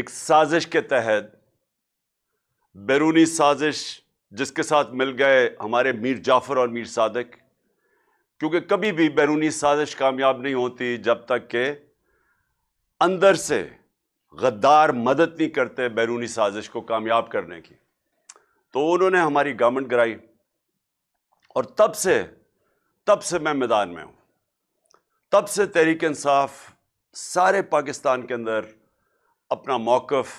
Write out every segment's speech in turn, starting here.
एक साजिश के तहत बैरूनी साजिश जिसके साथ मिल गए हमारे मीर जाफ़र और मीर सादक क्योंकि कभी भी बैरूनी साजिश कामयाब नहीं होती जब तक के अंदर से गद्दार मदद नहीं करते बैरूनी साजिश को कामयाब करने की तो उन्होंने हमारी गवर्नमेंट कराई और तब से तब से मैं मैदान में हूँ तब से तहरीक इंसाफ सारे पाकिस्तान के अंदर अपना मौकफ़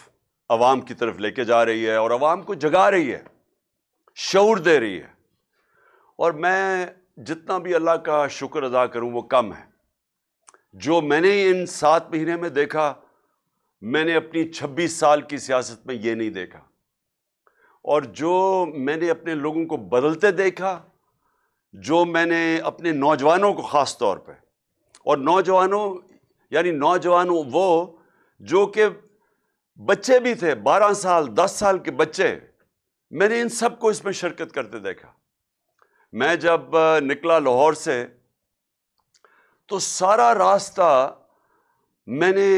आवाम की तरफ लेके जा रही है और आवाम को जगा रही है शौर दे रही है और मैं जितना भी अल्लाह का शुक्र अदा करूँ वो कम है जो मैंने इन सात महीने में देखा मैंने अपनी छब्बीस साल की सियासत में ये नहीं देखा और जो मैंने अपने लोगों को बदलते देखा जो मैंने अपने नौजवानों को ख़ास तौर पर और नौजवानों यानी नौजवानों वो जो कि बच्चे भी थे बारह साल दस साल के बच्चे मैंने इन सबको इसमें शिरकत करते देखा मैं जब निकला लाहौर से तो सारा रास्ता मैंने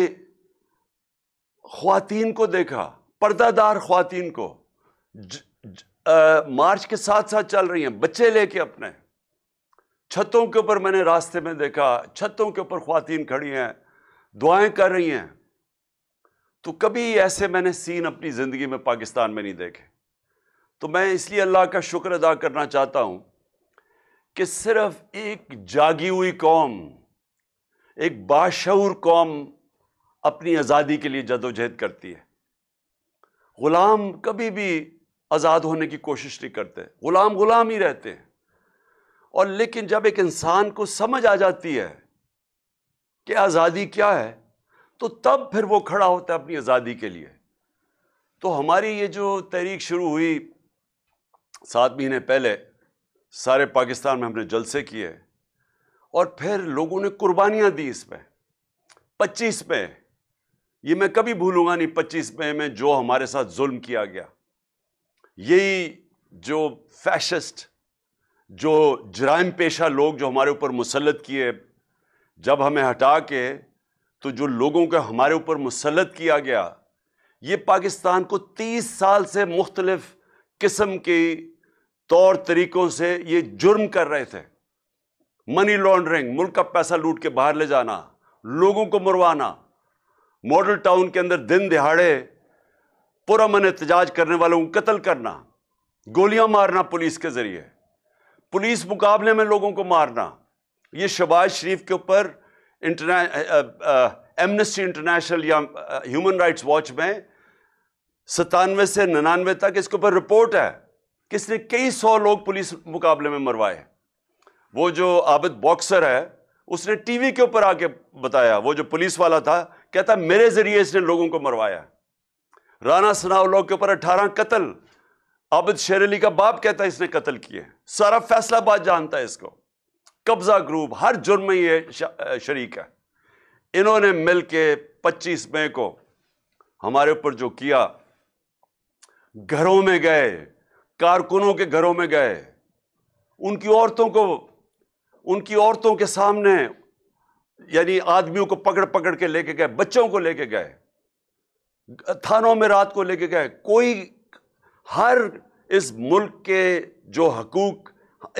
ख़वातीन को देखा पर्दादार ख़वातीन को ज, ज, आ, मार्च के साथ साथ चल रही हैं बच्चे लेके अपने छतों के ऊपर मैंने रास्ते में देखा छतों के ऊपर ख़वातीन खड़ी हैं दुआएं कर रही हैं तो कभी ऐसे मैंने सीन अपनी ज़िंदगी में पाकिस्तान में नहीं देखे तो मैं इसलिए अल्लाह का शुक्र अदा करना चाहता हूँ कि सिर्फ एक जागी हुई कौम एक बाशूर कौम अपनी आज़ादी के लिए जदोजहद करती है ग़ुलाम कभी भी आज़ाद होने की कोशिश नहीं करते ग़ुलाम ग़ुलाम ही रहते हैं और लेकिन जब एक इंसान को समझ आ जाती है कि आज़ादी क्या है तो तब फिर वो खड़ा होता है अपनी आज़ादी के लिए तो हमारी ये जो तहरीक शुरू हुई सात महीने पहले सारे पाकिस्तान में हमने जलसे किए और फिर लोगों ने कुर्बानियाँ दी इसमें पच्चीस पे ये मैं कभी भूलूंगा नहीं पच्चीस पे में जो हमारे साथ जुल्म किया गया यही जो फैशिस्ट जो जराइम पेशा लोग जो हमारे ऊपर मुसलत किए जब हमें हटा के तो जो लोगों का हमारे ऊपर मुसलत किया गया ये पाकिस्तान को तीस साल से मुख्तलफ किस्म के तौर तरीक़ों से ये जुर्म कर रहे थे मनी लॉन्ड्रिंग मुल्क का पैसा लूट के बाहर ले जाना लोगों को मरवाना मॉडल टाउन के अंदर दिन दिहाड़े पुरमन एहतजाज करने वालों को कत्ल करना गोलियां मारना पुलिस के ज़रिए पुलिस मुकाबले में लोगों को मारना ये शबाज शरीफ के ऊपर Amnesty International uh, uh, uh, या ह्यूमन राइट्स वॉच में सतानवे से निन्यानवे तक इसके ऊपर रिपोर्ट है कि इसने कई सौ लोग पुलिस मुकाबले में मरवाए वो जो आबिद बॉक्सर है उसने टीवी के ऊपर आके बताया वो जो पुलिस वाला था कहता मेरे ज़रिए इसने लोगों को मरवाया राना सनावलो के ऊपर अठारह कत्ल आबिद शेर अली का बाप कहता है इसने कत्ल किए सारा फैसलाबाद जानता है इसको कब्जा ग्रुप हर जुर्म में ये शरीक है इन्होंने मिल के पच्चीस मई को हमारे ऊपर जो किया घरों में गए कारकुनों के घरों में गए उनकी औरतों को उनकी औरतों के सामने यानी आदमियों को पकड़ पकड़ के लेके गए बच्चों को लेके गए थानों में रात को लेके गए कोई हर इस मुल्क के जो हकूक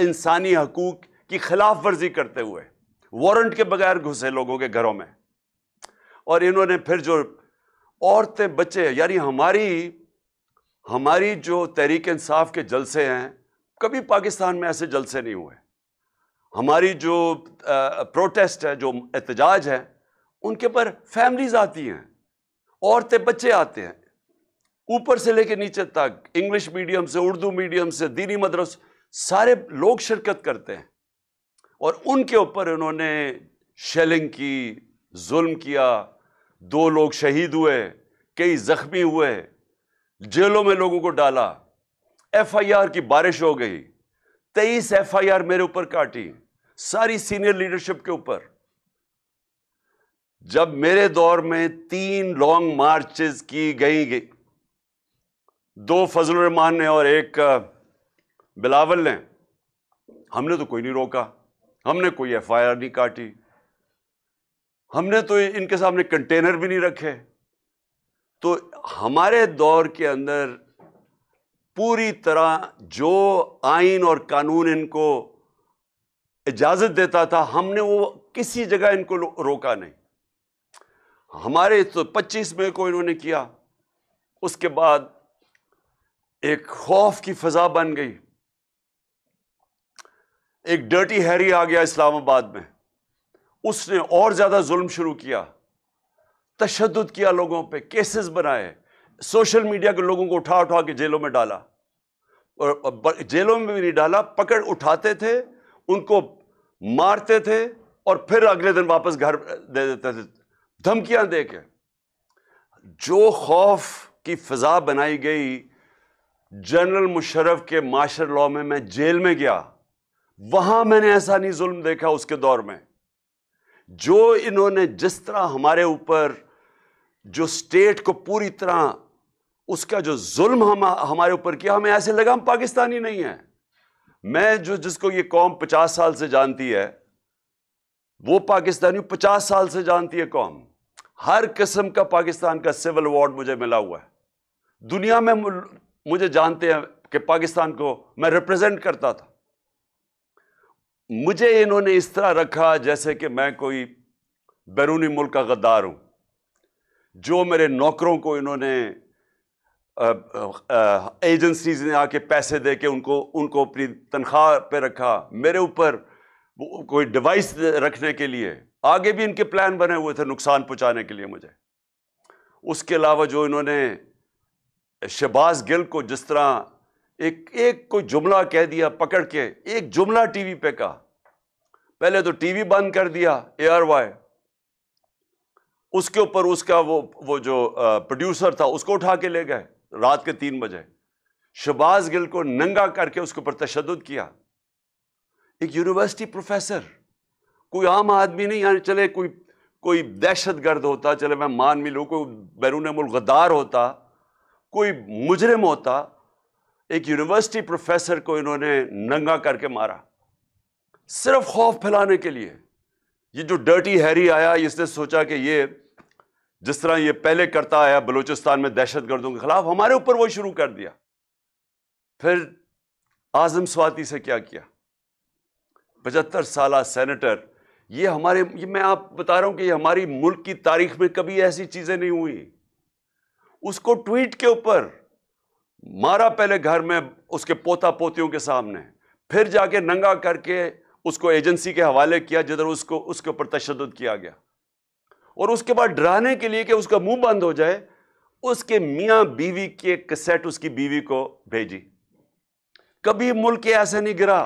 इंसानी हकूक की खिलाफ वर्जी करते हुए वारंट के बगैर घुसे लोगों के घरों में और इन्होंने फिर जो औरतें बच्चे यानी हमारी हमारी जो तहरीक इंसाफ के जलसे हैं कभी पाकिस्तान में ऐसे जलसे नहीं हुए हमारी जो आ, प्रोटेस्ट है जो एहतजाज है उनके पर फैमिलीज आती हैं औरतें बच्चे आते हैं ऊपर से लेके नीचे तक इंग्लिश मीडियम से उर्दू मीडियम से दीनी मदरस सारे लोग शिरकत करते हैं और उनके ऊपर इन्होंने शेलिंग की जुल्म किया दो लोग शहीद हुए कई ज़ख्मी हुए जेलों में लोगों को डाला एफ आई आर की बारिश हो गई तेईस एफ आई आर मेरे ऊपर काटी सारी सीनियर लीडरशिप के ऊपर जब मेरे दौर में तीन लॉन्ग मार्चेस की गई गई दो फजल रहमान ने और एक बिलावल ने हमने तो कोई नहीं रोका हमने कोई एफ आई आर नहीं काटी हमने तो इनके सामने कंटेनर भी नहीं रखे तो हमारे दौर के अंदर पूरी तरह जो आइन और कानून इनको इजाज़त देता था हमने वो किसी जगह इनको रोका नहीं हमारे तो पच्चीस मई को इन्होंने किया उसके बाद एक खौफ की फ़जा बन गई एक डर्टी हैरी आ गया इस्लामाबाद में उसने और ज़्यादा जुल्म शुरू किया तशद किया लोगों पे केसेस बनाए सोशल मीडिया के लोगों को उठा उठा के जेलों में डाला और जेलों में भी नहीं डाला पकड़ उठाते थे उनको मारते थे और फिर अगले दिन वापस घर दे देते थे धमकियां दे के जो खौफ की फजा बनाई गई जनरल मुशरफ के मार्शल लॉ में मैं जेल में गया वहां मैंने ऐसा नहीं जुल्म देखा उसके दौर में जो इन्होंने जिस तरह हमारे ऊपर जो स्टेट को पूरी तरह उसका जो जुल्म हम हमारे ऊपर किया हमें ऐसे लगा हम पाकिस्तानी नहीं है मैं जो जिसको ये कौम पचास साल से जानती है वो पाकिस्तानी पचास साल से जानती है कौम हर किस्म का पाकिस्तान का सिविल अवार्ड मुझे मिला हुआ है दुनिया में मुझे जानते हैं कि पाकिस्तान को मैं रिप्रेजेंट करता था मुझे इन्होंने इस तरह रखा जैसे कि मैं कोई बैरूनी मुल्क का गद्दार हूँ जो मेरे नौकरों को इन्होंने एजेंसीज ने आके पैसे दे के उनको उनको अपनी तनख्वाह पे रखा मेरे ऊपर कोई डिवाइस रखने के लिए आगे भी इनके प्लान बने हुए थे नुकसान पहुंचाने के लिए मुझे उसके अलावा जो इन्होंने शहबाज गिल को जिस तरह एक एक कोई जुमला कह दिया पकड़ के एक जुमला टीवी पे कहा पहले तो टीवी बंद कर दिया एयर वाई उसके ऊपर उसका वो वो जो प्रोड्यूसर था उसको उठा के ले गए रात के तीन बजे शहबाज गिल को नंगा करके उसके ऊपर तशद किया एक यूनिवर्सिटी प्रोफेसर कोई आम आदमी नहीं यानी चले कोई कोई दहशत गर्द होता चले मैं मान भी लूँ कोई बैरून गद्दार होता कोई मुजरम होता एक यूनिवर्सिटी प्रोफेसर को इन्होंने नंगा करके मारा सिर्फ खौफ फैलाने के लिए ये जो डर्टी हैरी आया इसने सोचा कि ये जिस तरह ये पहले करता आया बलूचिस्तान में दहशत गर्दों के खिलाफ हमारे ऊपर वो शुरू कर दिया फिर आजम स्वाति से क्या किया पचहत्तर साल सेनेटर ये हमारे ये मैं आप बता रहा हूं कि हमारी मुल्क की तारीख में कभी ऐसी चीज़ें नहीं हुई उसको ट्वीट के ऊपर मारा पहले घर में उसके पोता पोतियों के सामने फिर जाके नंगा करके उसको एजेंसी के हवाले किया जिधर उसको उसके ऊपर तशद किया गया और उसके बाद डराने के लिए कि उसका मुंह बंद हो जाए उसके मियाँ बीवी के कसेट उसकी बीवी को भेजी कभी मुल्क ऐसे नहीं गिरा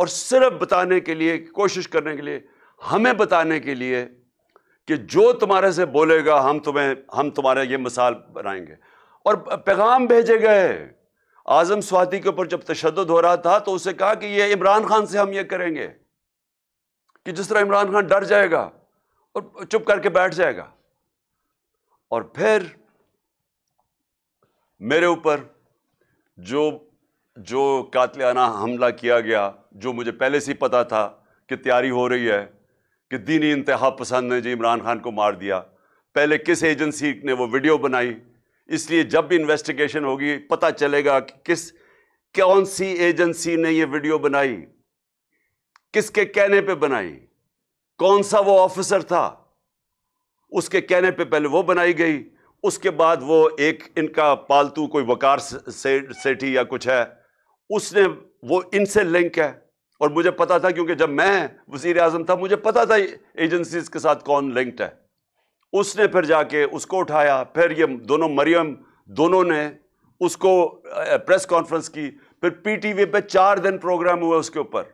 और सिर्फ बताने के लिए कोशिश करने के लिए हमें बताने के लिए कि जो तुम्हारे से बोलेगा हम तुम्हें हम तुम्हारे ये मिसाल बनाएंगे और पैगाम भेजे गए आज़म स्वाति के ऊपर जब तशद हो रहा था तो उसे कहा कि यह इमरान खान से हम ये करेंगे कि जिस तरह इमरान खान डर जाएगा और चुप करके बैठ जाएगा और फिर मेरे ऊपर जो जो कातलाना हमला किया गया जो मुझे पहले से ही पता था कि तैयारी हो रही है कि दीनी इंतहा पसंद ने जी इमरान खान को मार दिया पहले किस एजेंसी ने वो वीडियो बनाई इसलिए जब भी इन्वेस्टिगेशन होगी पता चलेगा कि किस कौन सी एजेंसी ने ये वीडियो बनाई किसके कहने पे बनाई कौन सा वो ऑफिसर था उसके कहने पे पहले वो बनाई गई उसके बाद वो एक इनका पालतू कोई वकार से, सेठी या कुछ है उसने वो इनसे लिंक है और मुझे पता था क्योंकि जब मैं वजीर आजम था मुझे पता था एजेंसीज के साथ कौन लिंक्ड है उसने फिर जाके उसको उठाया फिर ये दोनों मरियम दोनों ने उसको प्रेस कॉन्फ्रेंस की फिर पीटीवी पे चार दिन प्रोग्राम हुआ उसके ऊपर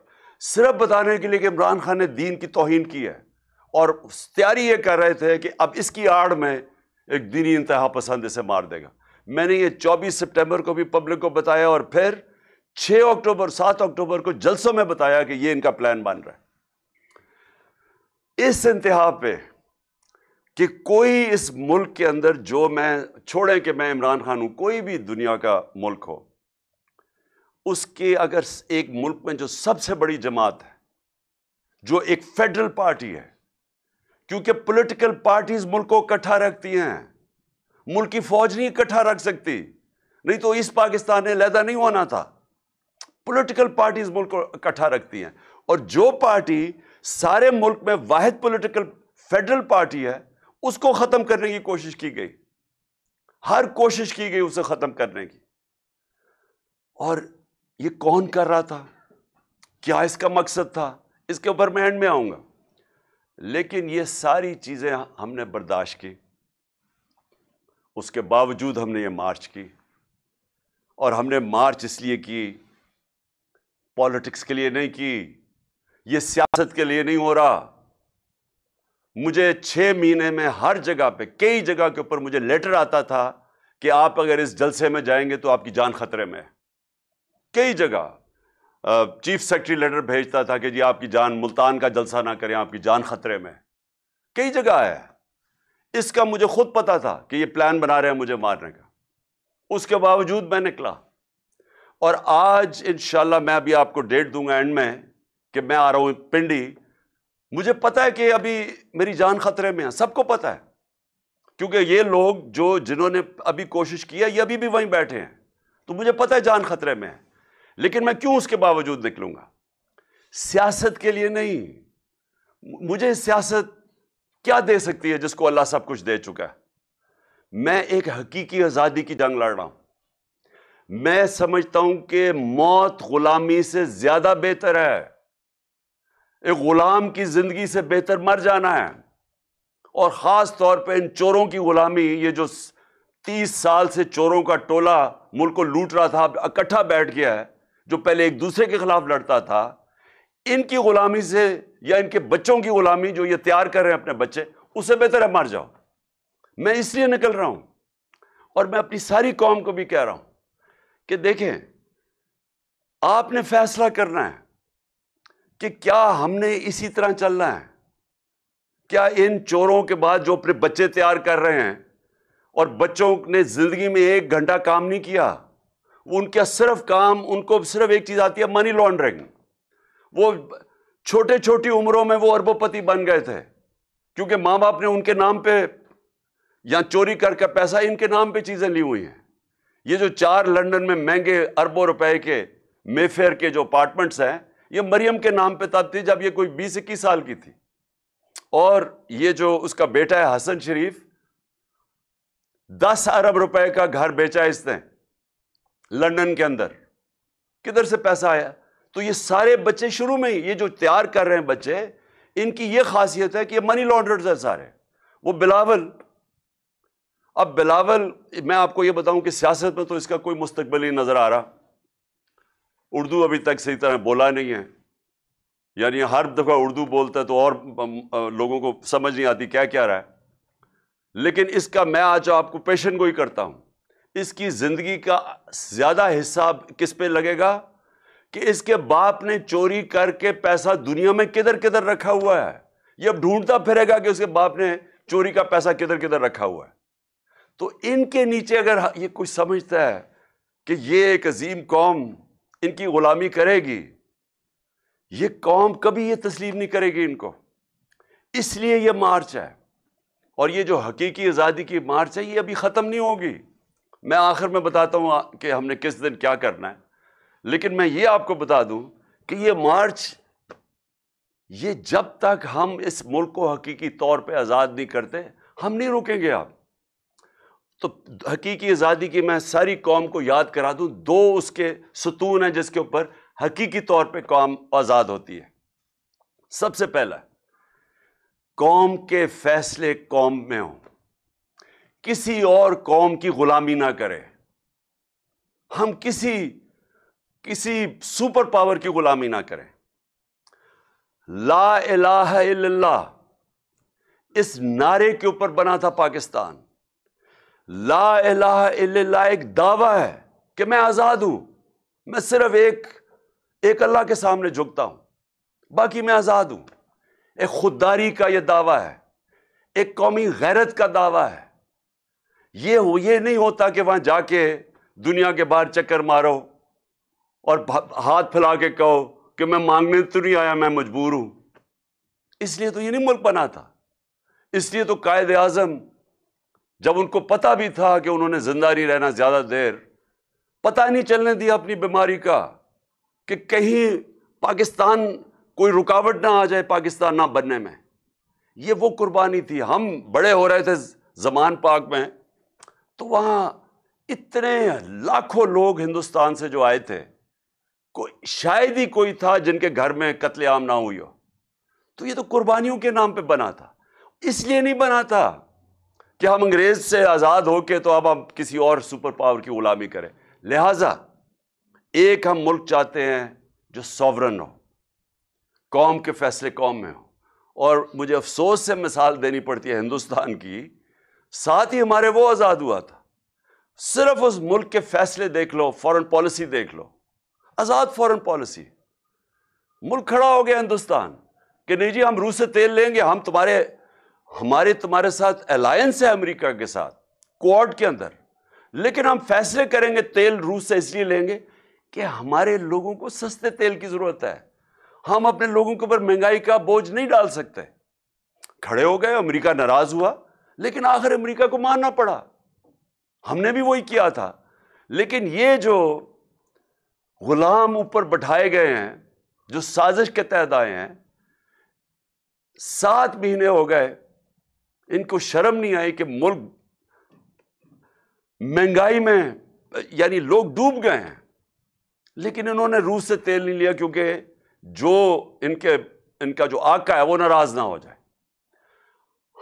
सिर्फ बताने के लिए कि इमरान खान ने दीन की तोहन की है और तैयारी ये कर रहे थे कि अब इसकी आड़ में एक दीनी इंतहा पसंद इसे मार देगा मैंने ये 24 सितंबर को भी पब्लिक को बताया और फिर 6 अक्टूबर 7 अक्टूबर को जलसों में बताया कि ये इनका प्लान बन रहा है इस इंतहा पे कि कोई इस मुल्क के अंदर जो मैं छोड़ें कि मैं इमरान खान हूँ कोई भी दुनिया का मुल्क हो उसके अगर एक मुल्क में जो सबसे बड़ी जमात है जो एक फेडरल पार्टी है क्योंकि पॉलिटिकल पार्टीज मुल्क को इकट्ठा रखती हैं मुल्क की फौज नहीं इकट्ठा रख सकती नहीं तो इस पाकिस्तान ने लहदा नहीं होना था पॉलिटिकल पार्टीज मुल्क को इकट्ठा रखती हैं और जो पार्टी सारे मुल्क में वाद पॉलिटिकल फेडरल पार्टी है उसको ख़त्म करने की कोशिश की गई हर कोशिश की गई उसे ख़त्म करने की और ये कौन कर रहा था क्या इसका मकसद था इसके ऊपर मैं एंड में आऊंगा लेकिन ये सारी चीज़ें हमने बर्दाश्त की उसके बावजूद हमने ये मार्च की और हमने मार्च इसलिए की पॉलिटिक्स के लिए नहीं की ये सियासत के लिए नहीं हो रहा मुझे छः महीने में हर जगह पे कई जगह के ऊपर मुझे लेटर आता था कि आप अगर इस जलसे में जाएंगे तो आपकी जान खतरे में है कई जगह चीफ सेक्रेटरी लेटर भेजता था कि जी आपकी जान मुल्तान का जलसा ना करें आपकी जान खतरे में कई जगह है इसका मुझे खुद पता था कि ये प्लान बना रहे हैं मुझे मारने का उसके बावजूद मैं निकला और आज इन मैं अभी आपको डेट दूंगा एंड में कि मैं आ रहा हूँ पिंडी मुझे पता है कि अभी मेरी जान खतरे में है सबको पता है क्योंकि ये लोग जो जिन्होंने अभी कोशिश किया ये अभी भी वहीं बैठे हैं तो मुझे पता है जान खतरे में है लेकिन मैं क्यों उसके बावजूद निकलूंगा सियासत के लिए नहीं मुझे सियासत क्या दे सकती है जिसको अल्लाह सब कुछ दे चुका है मैं एक हकीकी आज़ादी की जंग लड़ रहा हूं मैं समझता हूं कि मौत गुलामी से ज़्यादा बेहतर है एक ग़ुलाम की ज़िंदगी से बेहतर मर जाना है और ख़ास तौर पे इन चोरों की ग़ुलामी ये जो तीस साल से चोरों का टोला मुल्क को लूट रहा था अब इकट्ठा बैठ गया है जो पहले एक दूसरे के ख़िलाफ़ लड़ता था इनकी ग़ुलामी से या इनके बच्चों की ग़ुलामी जो ये तैयार कर रहे हैं अपने बच्चे उससे बेहतर है मर जाओ मैं इसलिए निकल रहा हूं और मैं अपनी सारी कौम को भी कह रहा हूं कि देखें आपने फैसला करना है कि क्या हमने इसी तरह चलना है क्या इन चोरों के बाद जो अपने बच्चे तैयार कर रहे हैं और बच्चों ने ज़िंदगी में एक घंटा काम नहीं किया वो उनका सिर्फ काम उनको सिर्फ एक चीज़ आती है मनी लॉन्ड्रिंग वो छोटे छोटी उम्रों में वो अरबोपति बन गए थे क्योंकि माँ बाप ने उनके नाम पे या चोरी करके पैसा इनके नाम पे चीज़ें ली हुई हैं ये जो चार लंदन में महंगे अरबों रुपए के मेफेयर के जो अपार्टमेंट्स हैं ये मरियम के नाम पे तब थी जब ये कोई बीस इक्कीस साल की थी और ये जो उसका बेटा है हसन शरीफ दस अरब रुपए का घर बेचा इसने लंदन के अंदर किधर से पैसा आया तो ये सारे बच्चे शुरू में ही ये जो तैयार कर रहे हैं बच्चे इनकी ये खासियत है कि ये मनी लॉन्ड्रर्स है सारे वो बिलावल अब बिलावल मैं आपको ये बताऊं कि सियासत में तो इसका कोई मुस्तकबिल नहीं नज़र आ रहा उर्दू अभी तक सही तरह बोला नहीं है यानी हर दफ़ा उर्दू बोलता है तो और लोगों को समझ नहीं आती क्या क्या रहा है लेकिन इसका मैं आज आपको पेशन गोई करता हूँ इसकी ज़िंदगी का ज़्यादा हिस्सा किस पे लगेगा कि इसके बाप ने चोरी करके पैसा दुनिया में किधर किधर रखा हुआ है यह अब ढूंढता फिरेगा कि उसके बाप ने चोरी का पैसा किधर किधर रखा हुआ है तो इनके नीचे अगर ये कुछ समझता है कि ये एक अजीम कौम इनकी गुलामी करेगी ये कौम कभी ये तस्लीम नहीं करेगी इनको इसलिए यह मार्च है और ये जो हकीकी आज़ादी की मार्च है ये अभी ख़त्म नहीं होगी मैं आखिर में बताता हूँ कि हमने किस दिन क्या करना है लेकिन मैं ये आपको बता दूँ कि ये मार्च ये जब तक हम इस मुल्क को हकीकी तौर पर आज़ाद नहीं करते हम नहीं रुकेंगे आप तो हकीकी आज़ादी की मैं सारी कौम को याद करा दूँ दो उसके सतून हैं जिसके ऊपर हकीकी तौर पर कौम आज़ाद होती है सबसे पहला कौम के फैसले कौम में हो किसी और कौम की ग़ुलामी ना करे हम किसी किसी सुपर पावर की ग़ुलामी ना करें ला इलाहा इल्लल्लाह इस नारे के ऊपर बना था पाकिस्तान ला इला एक दावा है कि मैं आज़ाद हूं मैं सिर्फ एक एक अल्लाह के सामने झुकता हूं बाकी मैं आज़ाद हूं एक खुददारी का यह दावा है एक कौमी गैरत का दावा है ये हो ये नहीं होता कि वहां जाके दुनिया के बाहर चक्कर मारो और हाथ फैला के कहो कि मैं मांगने तो नहीं आया मैं मजबूर हूं इसलिए तो ये नहीं मुल्क बना था इसलिए तो कायद आजम जब उनको पता भी था कि उन्होंने जिंदा नहीं रहना ज़्यादा देर पता नहीं चलने दिया अपनी बीमारी का कि कहीं पाकिस्तान कोई रुकावट ना आ जाए पाकिस्तान ना बनने में ये वो कुर्बानी थी हम बड़े हो रहे थे जमान पाक में तो वहाँ इतने लाखों लोग हिंदुस्तान से जो आए थे कोई शायद ही कोई था जिनके घर में कत्लेआम ना हुई हो तो ये तो कुर्बानियों के नाम पे बना था इसलिए नहीं बना था कि हम अंग्रेज से आज़ाद होके तो अब हम किसी और सुपर पावर की गुलामी करें लिहाजा एक हम मुल्क चाहते हैं जो सॉवरन हो कौम के फैसले कौम में हो और मुझे अफसोस से मिसाल देनी पड़ती है हिंदुस्तान की साथ ही हमारे वो आज़ाद हुआ था सिर्फ उस मुल्क के फैसले देख लो फॉरेन पॉलिसी देख लो आज़ाद फॉरेन पॉलिसी मुल्क खड़ा हो गया हिंदुस्तान कि नहीं जी हम रूस से तेल लेंगे हम तुम्हारे हमारे तुम्हारे साथ अलायंस है अमेरिका के साथ क्वाड के अंदर लेकिन हम फैसले करेंगे तेल रूस से इसलिए लेंगे कि हमारे लोगों को सस्ते तेल की ज़रूरत है हम अपने लोगों के ऊपर महंगाई का बोझ नहीं डाल सकते खड़े हो गए अमेरिका नाराज़ हुआ लेकिन आखिर अमेरिका को मानना पड़ा हमने भी वही किया था लेकिन ये जो गुलाम ऊपर बैठाए गए हैं जो साजिश के तहत आए हैं सात महीने हो गए इनको शर्म नहीं आई कि मुल्क महंगाई में यानी लोग डूब गए हैं लेकिन इन्होंने रूस से तेल नहीं लिया क्योंकि जो इनके इनका जो आका है वो नाराज़ ना हो जाए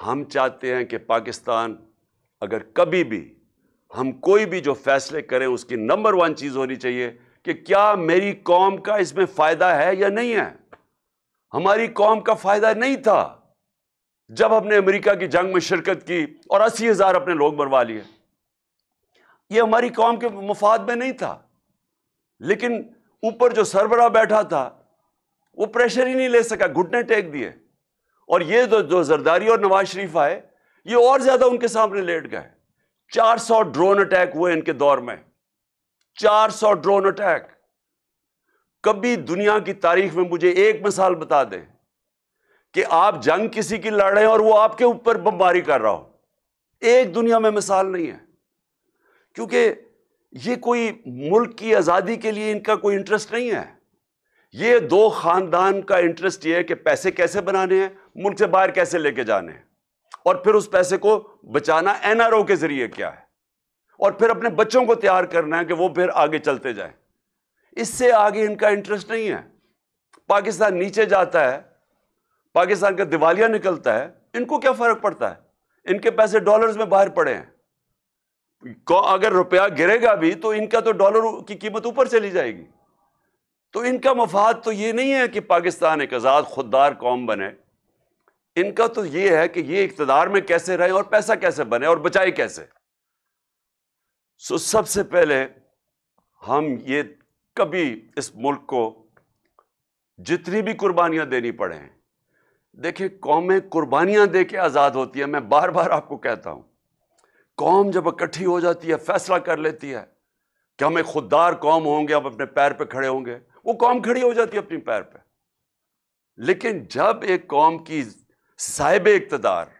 हम चाहते हैं कि पाकिस्तान अगर कभी भी हम कोई भी जो फैसले करें उसकी नंबर वन चीज़ होनी चाहिए कि क्या मेरी कौम का इसमें फ़ायदा है या नहीं है हमारी कौम का फ़ायदा नहीं था जब हमने अमेरिका की जंग में शिरकत की और अस्सी हज़ार अपने लोग मरवा लिए ये हमारी कौम के मफाद में नहीं था लेकिन ऊपर जो सरबरा बैठा था वो प्रेशर ही नहीं ले सका घुटने टेक दिए और ये जो जो जरदारी और नवाज शरीफ आए ये और ज़्यादा उनके सामने लेट गए 400 ड्रोन अटैक हुए इनके दौर में 400 ड्रोन अटैक कभी दुनिया की तारीख में मुझे एक मिसाल बता दें कि आप जंग किसी की लड़ रहे हैं और वो आपके ऊपर बमबारी कर रहा हो एक दुनिया में मिसाल नहीं है क्योंकि ये कोई मुल्क की आज़ादी के लिए इनका कोई इंटरेस्ट नहीं है ये दो ख़ानदान का इंटरेस्ट ये है कि पैसे कैसे बनाने हैं मुल्क से बाहर कैसे लेके जाने हैं और फिर उस पैसे को बचाना एनआरओ के ज़रिए क्या है और फिर अपने बच्चों को तैयार करना है कि वो फिर आगे चलते जाए इससे आगे इनका इंटरेस्ट नहीं है पाकिस्तान नीचे जाता है पाकिस्तान का दिवालिया निकलता है इनको क्या फ़र्क पड़ता है इनके पैसे डॉलर्स में बाहर पड़े हैं अगर रुपया गिरेगा भी तो इनका तो डॉलर की कीमत ऊपर चली जाएगी तो इनका मफाद तो ये नहीं है कि पाकिस्तान एक आज़ाद खुददार कौम बने इनका तो ये है कि ये इकतदार में कैसे रहे और पैसा कैसे बने और बचाए कैसे सो सबसे पहले हम ये कभी इस मुल्क को जितनी भी कुर्बानियां देनी पड़े हैं देखिए कौमें कुर्बानियां दे के आज़ाद होती है मैं बार बार आपको कहता हूं कौम जब इकट्ठी हो जाती है फैसला कर लेती है कि हम एक खुददार कौम होंगे हम अपने पैर पर खड़े होंगे वो कौम खड़ी हो जाती है अपने पैर पर लेकिन जब एक कौम की साहिब इकतदार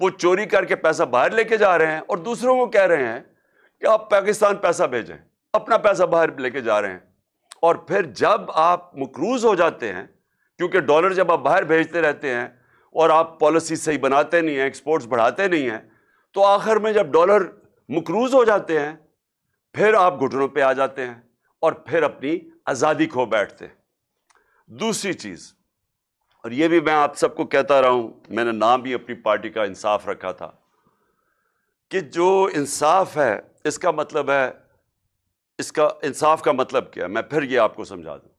वो चोरी करके पैसा बाहर लेके जा रहे हैं और दूसरों को कह रहे हैं कि आप पाकिस्तान पैसा भेजें अपना पैसा बाहर लेके जा रहे हैं और फिर जब आप मकरूज हो जाते हैं क्योंकि डॉलर जब आप बाहर भेजते रहते हैं और आप पॉलिसी सही बनाते नहीं हैं एक्सपोर्ट्स बढ़ाते नहीं हैं तो आखिर में जब डॉलर मकरूज हो जाते हैं फिर आप घुटनों पे आ जाते हैं और फिर अपनी आज़ादी खो बैठते हैं दूसरी चीज़ और ये भी मैं आप सबको कहता रहा हूँ मैंने नाम भी अपनी पार्टी का इंसाफ रखा था कि जो इंसाफ है इसका मतलब है इसका इंसाफ का मतलब क्या है मैं फिर ये आपको समझा दूँ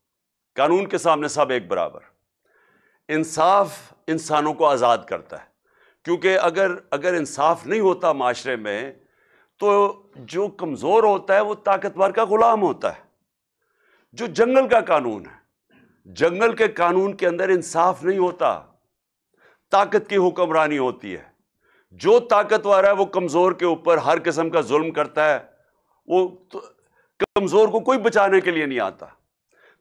कानून के सामने सब एक बराबर इंसाफ इंसानों को आज़ाद करता है क्योंकि अगर अगर इंसाफ नहीं होता माशरे में तो जो कमज़ोर होता है वो ताकतवर का ग़ुलाम होता है जो जंगल का कानून है जंगल के कानून के अंदर इंसाफ नहीं होता ताकत की हुक्मरानी होती है जो ताकतवर है वो कमज़ोर के ऊपर हर किस्म का जुल्म करता है वो तो कमज़ोर को कोई बचाने के लिए नहीं आता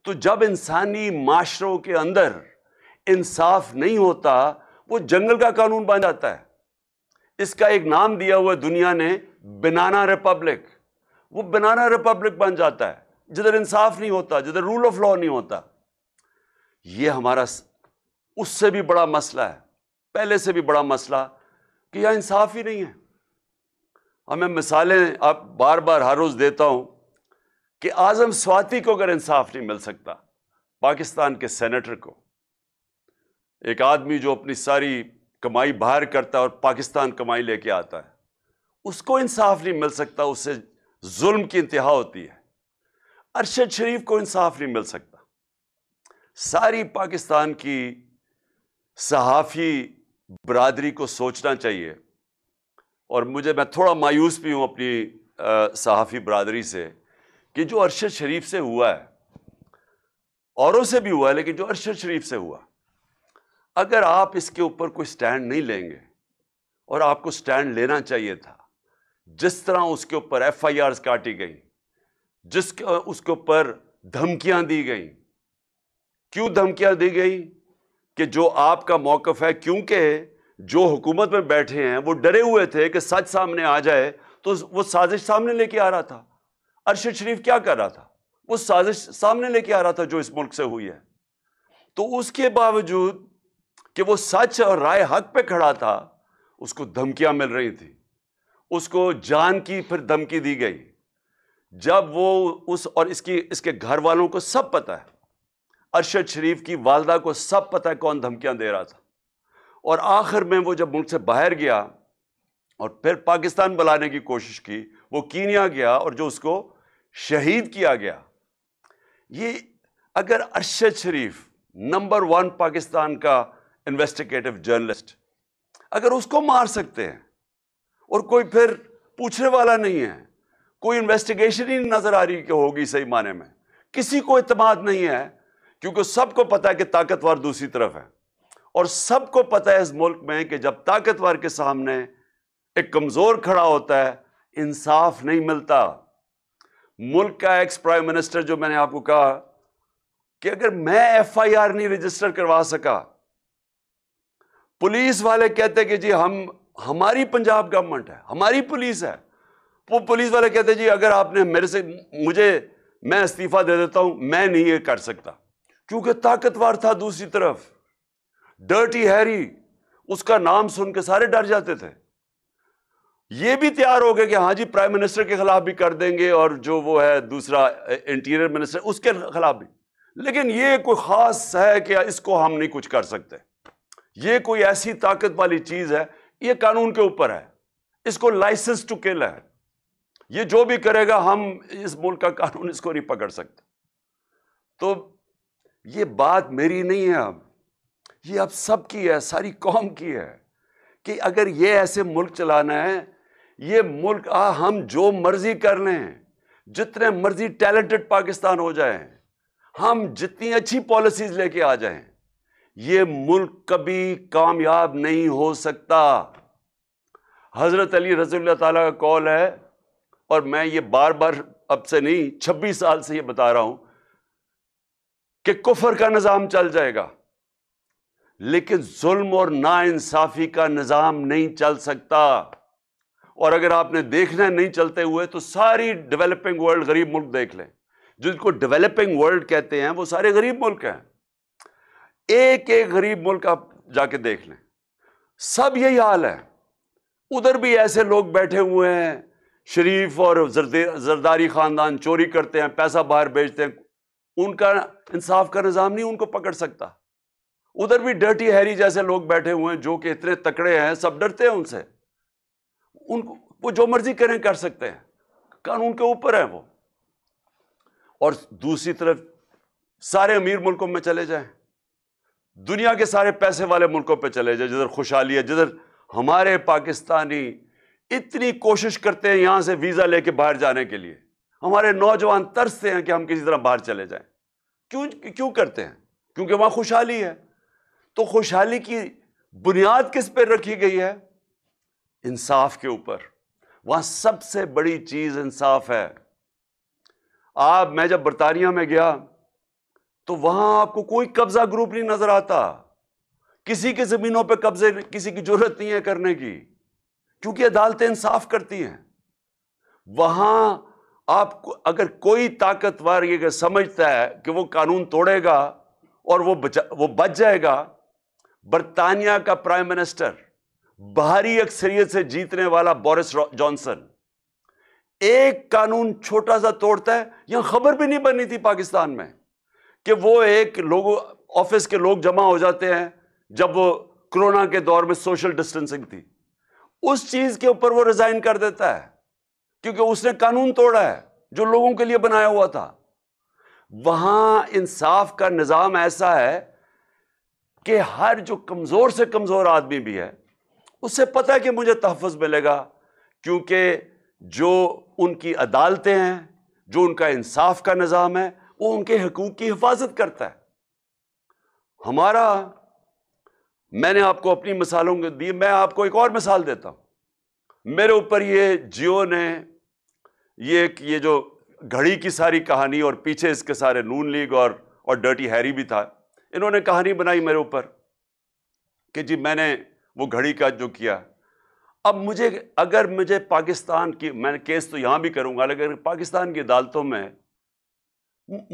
तो जब इंसानी माशरों के अंदर इंसाफ नहीं होता वो जंगल का कानून बन जाता है इसका एक नाम दिया हुआ दुनिया ने बनाना रिपब्लिक वो बनाना रिपब्लिक बन जाता है जिधर इंसाफ नहीं होता जिधर रूल ऑफ लॉ नहीं होता ये हमारा उससे भी बड़ा मसला है पहले से भी बड़ा मसला कि यह इंसाफ ही नहीं है हमें मिसालें आप बार बार हर रोज़ देता हूं कि आजम स्वाति को अगर इंसाफ नहीं मिल सकता पाकिस्तान के सेनेटर को एक आदमी जो अपनी सारी कमाई बाहर करता है और पाकिस्तान कमाई लेके आता है उसको इंसाफ नहीं मिल सकता उससे जुल्म की इंतहा होती है अरशद शरीफ को इंसाफ नहीं मिल सकता सारी पाकिस्तान की सहाफ़ी बरदरी को सोचना चाहिए और मुझे मैं थोड़ा मायूस भी हूँ अपनी सहाफ़ी बरदरी से कि जो अरशद शरीफ से हुआ है औरों से भी हुआ है लेकिन जो अरशद शरीफ से हुआ अगर आप इसके ऊपर कोई स्टैंड नहीं लेंगे और आपको स्टैंड लेना चाहिए था जिस तरह उसके ऊपर एफ आई आर काटी गई जिस उसके ऊपर धमकियां दी गई क्यों धमकियां दी गई कि जो आपका मौकफ है क्योंकि जो हुकूमत में बैठे हैं वो डरे हुए थे कि सच सामने आ जाए तो वो साजिश सामने लेके आ रहा था अरशद शरीफ क्या कर रहा था वो साजिश सामने लेके आ रहा था जो इस मुल्क से हुई है तो उसके बावजूद कि वो सच और राय हक पे खड़ा था उसको धमकियां मिल रही थी उसको जान की फिर धमकी दी गई जब वो उस और इसकी इसके घर वालों को सब पता है अरशद शरीफ की वालदा को सब पता है कौन धमकियां दे रहा था और आखिर में वो जब मुल्क से बाहर गया और फिर पाकिस्तान बुलाने की कोशिश की वो कीनिया गया और जो उसको शहीद किया गया ये अगर अरशद शरीफ नंबर वन पाकिस्तान का इन्वेस्टिगेटिव जर्नलिस्ट अगर उसको मार सकते हैं और कोई फिर पूछने वाला नहीं है कोई इन्वेस्टिगेशन ही नज़र आ रही होगी सही माने में किसी को इतम नहीं है क्योंकि सबको पता है कि ताकतवर दूसरी तरफ है और सबको पता है इस मुल्क में कि जब ताकतवर के सामने एक कमज़ोर खड़ा होता है इंसाफ नहीं मिलता मुल्क का एक्स प्राइम मिनिस्टर जो मैंने आपको कहा कि अगर मैं एफ आई आर नहीं रजिस्टर करवा सका पुलिस वाले कहते कि जी हम हमारी पंजाब गवर्नमेंट है हमारी पुलिस है वो पुलिस वाले कहते जी अगर आपने मेरे से मुझे मैं इस्तीफा दे देता हूं मैं नहीं ये कर सकता क्योंकि ताकतवर था दूसरी तरफ डर्टी हैरी उसका नाम सुनकर सारे डर जाते थे ये भी तैयार हो गए कि हाँ जी प्राइम मिनिस्टर के खिलाफ भी कर देंगे और जो वो है दूसरा इंटीरियर मिनिस्टर उसके खिलाफ भी लेकिन ये कोई ख़ास है कि इसको हम नहीं कुछ कर सकते ये कोई ऐसी ताकत वाली चीज़ है ये कानून के ऊपर है इसको लाइसेंस टू किल है ये जो भी करेगा हम इस मुल्क का कानून इसको नहीं पकड़ सकते तो ये बात मेरी नहीं है अब ये अब सबकी है सारी कौम की है कि अगर ये ऐसे मुल्क चलाना है ये मुल्क आ हम जो मर्जी कर लें जितने मर्जी टैलेंटेड पाकिस्तान हो जाए हम जितनी अच्छी पॉलिसीज लेके आ जाए ये मुल्क कभी कामयाब नहीं हो सकता हज़रत अली रजील्ला ताला का कॉल है और मैं ये बार बार अब से नहीं छब्बीस साल से यह बता रहा हूं कि कुफर का निज़ाम चल जाएगा लेकिन जुल्म और ना इंसाफी का निज़ाम नहीं चल सकता और अगर आपने देखना है नहीं चलते हुए तो सारी डेवलपिंग वर्ल्ड गरीब मुल्क देख लें जिनको डेवलपिंग वर्ल्ड कहते हैं वो सारे गरीब मुल्क हैं एक एक गरीब मुल्क आप जाके देख लें सब यही हाल है उधर भी ऐसे लोग बैठे हुए हैं शरीफ और जरदारी ख़ानदान चोरी करते हैं पैसा बाहर बेचते हैं उनका इंसाफ का निज़ाम नहीं उनको पकड़ सकता उधर भी डर्टी हैरी जैसे लोग बैठे हुए हैं जो कि इतने तकड़े हैं सब डरते हैं उनसे उनको वो जो मर्जी करें कर सकते हैं कानून के ऊपर है वो और दूसरी तरफ सारे अमीर मुल्कों में चले जाएं दुनिया के सारे पैसे वाले मुल्कों पे चले जाएं जिधर खुशहाली है जिधर हमारे पाकिस्तानी इतनी कोशिश करते हैं यहां से वीज़ा लेके बाहर जाने के लिए हमारे नौजवान तरसते हैं कि हम किसी तरह बाहर चले जाएं क्यों क्यों करते हैं क्योंकि वहां खुशहाली है तो खुशहाली की बुनियाद किस पर रखी गई है इंसाफ के ऊपर वहां सबसे बड़ी चीज़ इंसाफ है आप मैं जब बरतानिया में गया तो वहां आपको कोई कब्ज़ा ग्रुप नहीं नज़र आता किसी की ज़मीनों पर कब्ज़े किसी की ज़रूरत नहीं है करने की क्योंकि अदालतें इंसाफ करती हैं वहां आप अगर कोई ताकतवर ये समझता है कि वो कानून तोड़ेगा और वो बचा वो बच जाएगा बरतानिया का प्राइम मिनिस्टर बाहरी अक्सरियत से जीतने वाला बोरिस जॉनसन एक कानून छोटा सा तोड़ता है यहां खबर भी नहीं बनी थी पाकिस्तान में कि वो एक लोग ऑफिस के लोग जमा हो जाते हैं जब वो कोरोना के दौर में सोशल डिस्टेंसिंग थी उस चीज के ऊपर वो रिजाइन कर देता है क्योंकि उसने कानून तोड़ा है जो लोगों के लिए बनाया हुआ था वहां इंसाफ का निज़ाम ऐसा है कि हर जो कमजोर से कमजोर आदमी भी है उससे पता है कि मुझे तहफ़ मिलेगा क्योंकि जो उनकी अदालतें हैं जो उनका इंसाफ का निज़ाम है वो उनके हकूक़ की हिफाजत करता है हमारा मैंने आपको अपनी मिसालों को दी मैं आपको एक और मिसाल देता हूँ मेरे ऊपर ये जियो ने ये ये जो घड़ी की सारी कहानी और पीछे इसके सारे नून लीग और और डर्टी हैरी भी था इन्होंने कहानी बनाई मेरे ऊपर कि जी मैंने वो घड़ी का जो किया अब मुझे अगर मुझे पाकिस्तान की मैंने केस तो यहाँ भी करूँगा लेकिन पाकिस्तान की अदालतों में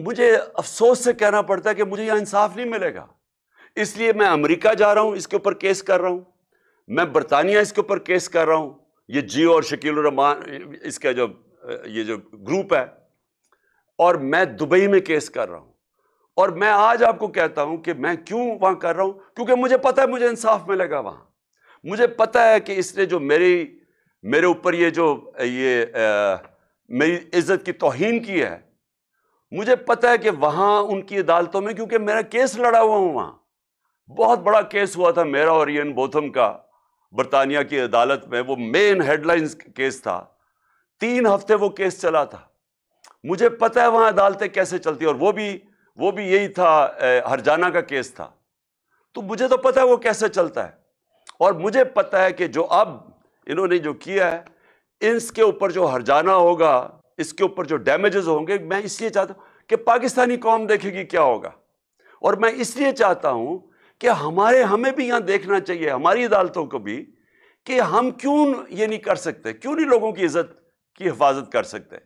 मुझे अफसोस से कहना पड़ता है कि मुझे यहाँ इंसाफ नहीं मिलेगा इसलिए मैं अमेरिका जा रहा हूँ इसके ऊपर केस कर रहा हूँ मैं बरतानिया इसके ऊपर केस कर रहा हूँ ये जियो और शकील रमान इसका जो ये जो ग्रुप है और मैं दुबई में केस कर रहा हूँ और मैं आज आपको कहता हूं कि मैं क्यों वहाँ कर रहा हूं क्योंकि मुझे पता है मुझे इंसाफ मिलेगा वहाँ मुझे पता है कि इसने जो मेरी मेरे ऊपर ये जो ये आ, मेरी इज्जत की तोहन की है मुझे पता है कि वहां उनकी अदालतों में क्योंकि मेरा केस लड़ा हुआ हूं वहां बहुत बड़ा केस हुआ था मेरा और यन बोथम का बरतानिया की अदालत में वो मेन हेडलाइंस केस था तीन हफ्ते वो केस चला था मुझे पता है वहाँ अदालतें कैसे चलती और वो भी वो भी यही था हरजाना का केस था तो मुझे तो पता है वो कैसे चलता है और मुझे पता है कि जो अब इन्होंने जो किया है इसके ऊपर जो हरजाना होगा इसके ऊपर जो डैमेजेस होंगे मैं इसलिए चाहता हूँ कि पाकिस्तानी कौम देखेगी क्या होगा और मैं इसलिए चाहता हूँ कि हमारे हमें भी यहाँ देखना चाहिए हमारी अदालतों को भी कि हम क्यों ये नहीं कर सकते क्यों नहीं लोगों की इज्जत की हिफाजत कर सकते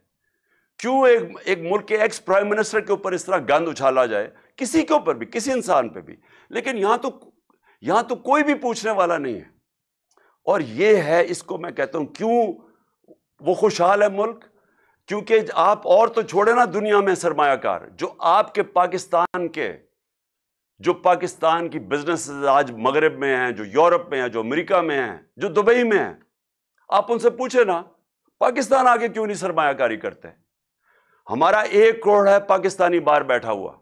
क्यों एक एक मुल्क के एक्स प्राइम मिनिस्टर के ऊपर इस तरह गंद उछाला जाए किसी के ऊपर भी किसी इंसान पे भी लेकिन यहाँ तो यहां तो कोई भी पूछने वाला नहीं है और ये है इसको मैं कहता हूं क्यों वो खुशहाल है मुल्क क्योंकि आप और तो छोड़े ना दुनिया में सरमाकार जो आपके पाकिस्तान के जो पाकिस्तान की बिजनेस आज मगरब में हैं जो यूरोप में हैं जो अमेरिका में हैं जो दुबई में हैं आप उनसे पूछे ना पाकिस्तान आगे क्यों नहीं सरमाकारी करते हमारा एक करोड़ है पाकिस्तानी बाहर बैठा हुआ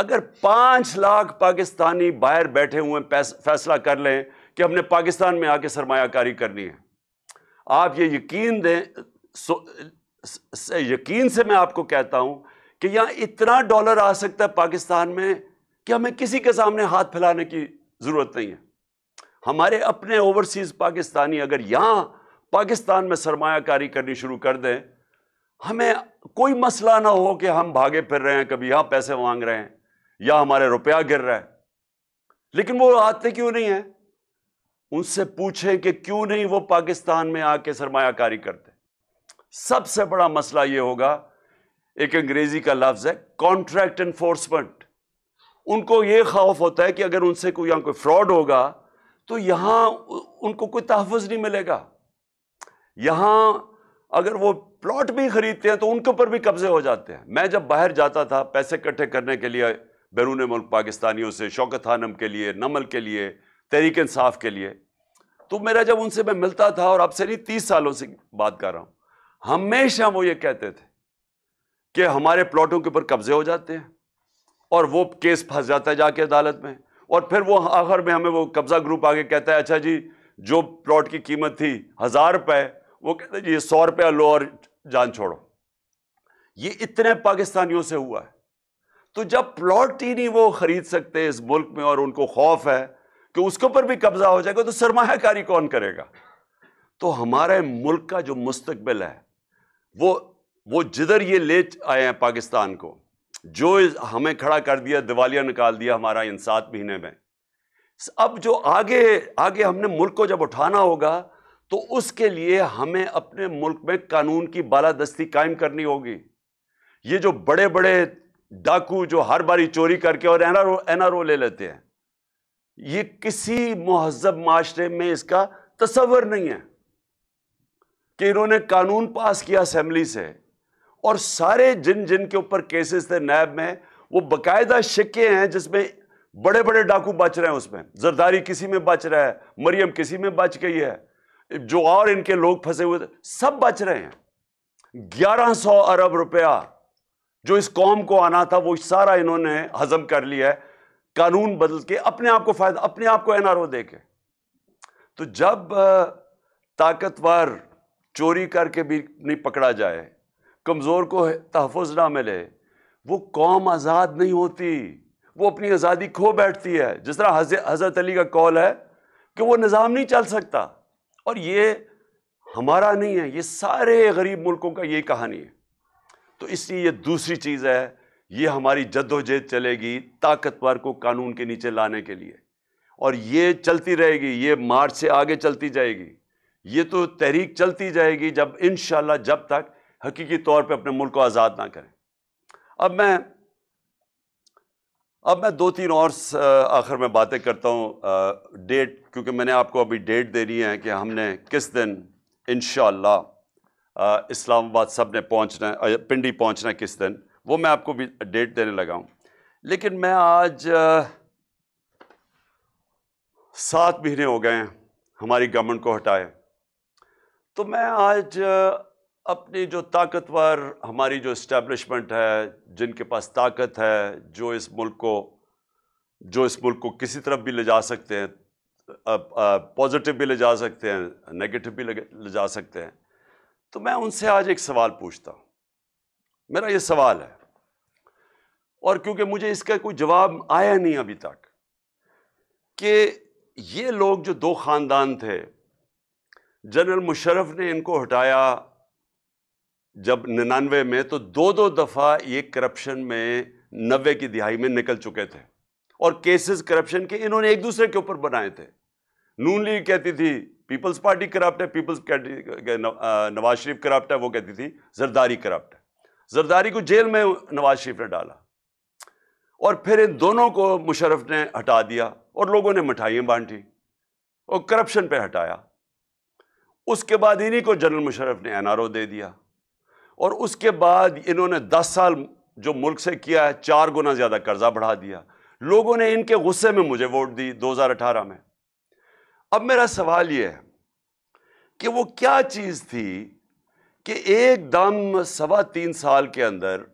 अगर पाँच लाख पाकिस्तानी बाहर बैठे हुए फैसला कर लें कि हमने पाकिस्तान में आके सरमाकारी करनी है आप ये यकीन दें यकीन से मैं आपको कहता हूँ कि यहाँ इतना डॉलर आ सकता है पाकिस्तान में कि हमें किसी के सामने हाथ फैलाने की ज़रूरत नहीं है हमारे अपने ओवरसीज़ पाकिस्तानी अगर यहाँ पाकिस्तान में सरमाकारी करनी शुरू कर दें हमें कोई मसला ना हो कि हम भागे फिर रहे हैं कभी यहाँ पैसे मांग रहे हैं या हमारे रुपया गिर रहा है लेकिन वो आते क्यों नहीं है उनसे पूछें कि क्यों नहीं वो पाकिस्तान में आके सरमायाकारी करते सबसे बड़ा मसला ये होगा एक अंग्रेजी का लफ्ज़ है कॉन्ट्रैक्ट इन्फोर्समेंट उनको ये खौफ होता है कि अगर उनसे कोई यहां कोई फ्रॉड होगा तो यहां उनको कोई तहफ़ नहीं मिलेगा यहां अगर वो प्लॉट भी खरीदते हैं तो उनके ऊपर भी कब्ज़े हो जाते हैं मैं जब बाहर जाता था पैसे इकट्ठे करने के लिए बैरून मुल्क पाकिस्तानियों से शौकत हानम के लिए नमल के लिए तहरीक इंसाफ के लिए तो मेरा जब उनसे मैं मिलता था और अब से नहीं तीस सालों से बात कर रहा हूँ हमेशा वो ये कहते थे कि हमारे प्लॉटों के ऊपर कब्जे हो जाते हैं और वो केस फंस जाता है जाके अदालत में और फिर वो आखिर में हमें वो कब्ज़ा ग्रुप आगे कहता है अच्छा जी जो प्लॉट की कीमत थी हज़ार रुपये वो कहते जी सौ रुपया लो और जान छोड़ो ये इतने पाकिस्तानियों से हुआ है तो जब प्लॉट ही नहीं वो खरीद सकते इस मुल्क में और उनको खौफ है कि उसके ऊपर भी कब्जा हो जाएगा तो सरमाकारी कौन करेगा तो हमारे मुल्क का जो मुस्तबिल है वो वो जिधर ये ले आए हैं पाकिस्तान को जो हमें खड़ा कर दिया दिवालिया निकाल दिया हमारा इन सात महीने में अब जो आगे आगे हमने मुल्क को जब उठाना होगा तो उसके लिए हमें अपने मुल्क में कानून की बालादस्ती कायम करनी होगी ये जो बड़े बड़े डाकू जो हर बारी चोरी करके और एनआरओ एनआरओ ले लेते हैं ये किसी महजब माशरे में इसका तस्वर नहीं है कि इन्होंने कानून पास किया असेंबली से और सारे जिन जिन के ऊपर केसेस थे नैब में वो बाकायदा शिक्के हैं जिसमें बड़े बड़े डाकू बच रहे हैं उसमें जरदारी किसी में बच रहा है मरियम किसी में बच गई है जो और इनके लोग फंसे हुए थे सब बच रहे हैं ग्यारह सौ अरब रुपया जो इस कौम को आना था वो सारा इन्होंने हजम कर लिया है कानून बदल के अपने आप को फ़ायदा अपने आप को एन आर ओ दे के तो जब ताकतवर चोरी करके भी नहीं पकड़ा जाए कमज़ोर को तहफ़ ना मिले वो कौम आज़ाद नहीं होती वो अपनी आज़ादी खो बैठती है जिस तरह हज़रत अली का कौल है कि वो निज़ाम नहीं चल सकता और ये हमारा नहीं है ये सारे गरीब मुल्कों का यही कहानी है तो इसलिए ये दूसरी चीज़ है ये हमारी जद्दोजहद चलेगी ताकतवर को कानून के नीचे लाने के लिए और ये चलती रहेगी ये मार्च से आगे चलती जाएगी ये तो तहरीक चलती जाएगी जब इन जब तक हकीकी तौर पर अपने मुल्क को आज़ाद ना करें अब मैं अब मैं दो तीन और आखिर में बातें करता हूँ डेट क्योंकि मैंने आपको अभी डेट दे रही है कि हमने किस दिन इन इस्लामाबाद सब ने पहुँचना पिंडी पहुँचना किस दिन वो मैं आपको भी डेट देने लगा हूँ लेकिन मैं आज सात महीने हो गए हैं हमारी गवर्नमेंट को हटाए तो मैं आज अपनी जो ताकतवर हमारी जो इस्टेब्लिशमेंट है जिनके पास ताकत है जो इस मुल्क को जो इस मुल्क को किसी तरफ भी ले जा सकते हैं पॉजिटिव भी ले जा सकते हैं नेगेटिव भी ले जा सकते हैं तो मैं उनसे आज एक सवाल पूछता हूं मेरा ये सवाल है और क्योंकि मुझे इसका कोई जवाब आया नहीं अभी तक कि ये लोग जो दो ख़ानदान थे जनरल मुशरफ ने इनको हटाया जब निन्यानवे में तो दो दो दफ़ा ये करप्शन में नब्बे की दिहाई में निकल चुके थे और केसेस करप्शन के इन्होंने एक दूसरे के ऊपर बनाए थे नून लीग कहती थी पीपल्स पार्टी करप्ट है पीपल्स नवाज शरीफ करप्ट है वो कहती थी जरदारी करप्ट है जरदारी को जेल में नवाज शरीफ ने डाला और फिर इन दोनों को मुशरफ ने हटा दिया और लोगों ने मिठाइयाँ बांटी और करप्शन पे हटाया उसके बाद इन्हीं को जनरल मुशरफ ने ओ दे दिया और उसके बाद इन्होंने दस साल जो मुल्क से किया है चार गुना ज़्यादा कर्जा बढ़ा दिया लोगों ने इनके गुस्से में मुझे वोट दी 2018 में अब मेरा सवाल यह है कि वो क्या चीज़ थी कि एकदम सवा तीन साल के अंदर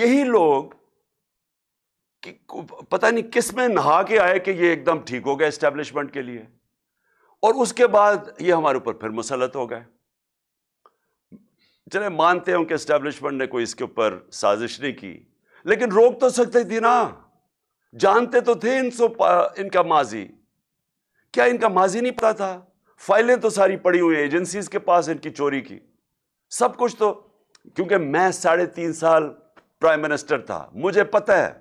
यही लोग कि पता नहीं किस में नहा के आए कि ये एकदम ठीक हो गए इस्टेब्लिशमेंट के लिए और उसके बाद ये हमारे ऊपर फिर मुसलत हो गए चले मानते हैं कि इस्टेब्लिशमेंट ने कोई इसके ऊपर साजिश नहीं की लेकिन रोक तो सकते थी ना जानते तो थे इनसो इनका माजी क्या इनका माजी नहीं पता था फाइलें तो सारी पड़ी हुई एजेंसीज के पास इनकी चोरी की सब कुछ तो क्योंकि मैं साढ़े तीन साल प्राइम मिनिस्टर था मुझे पता है